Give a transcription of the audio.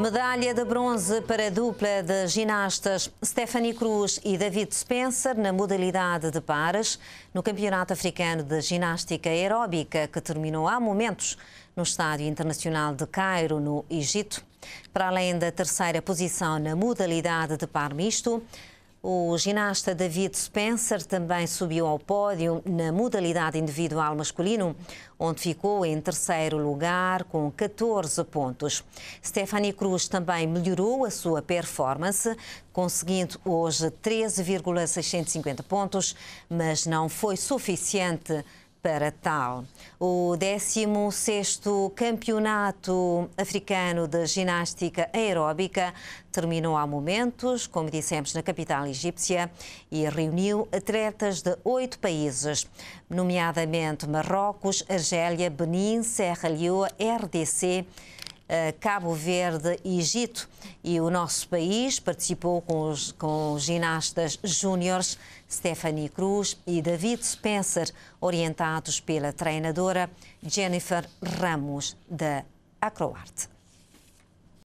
Medalha de bronze para a dupla de ginastas Stephanie Cruz e David Spencer na modalidade de pares no Campeonato Africano de Ginástica Aeróbica, que terminou há momentos no Estádio Internacional de Cairo, no Egito. Para além da terceira posição na modalidade de par misto, o ginasta David Spencer também subiu ao pódio na modalidade individual masculino, onde ficou em terceiro lugar com 14 pontos. Stephanie Cruz também melhorou a sua performance, conseguindo hoje 13,650 pontos, mas não foi suficiente para tal. O 16º Campeonato Africano de Ginástica Aeróbica terminou há momentos, como dissemos, na capital egípcia e reuniu atletas de oito países, nomeadamente Marrocos, Argélia, Benin, Serra Leoa, RDC, Cabo Verde e Egito. E o nosso país participou com os, com os ginastas júniores Stephanie Cruz e David Spencer, orientados pela treinadora Jennifer Ramos, da Acroarte.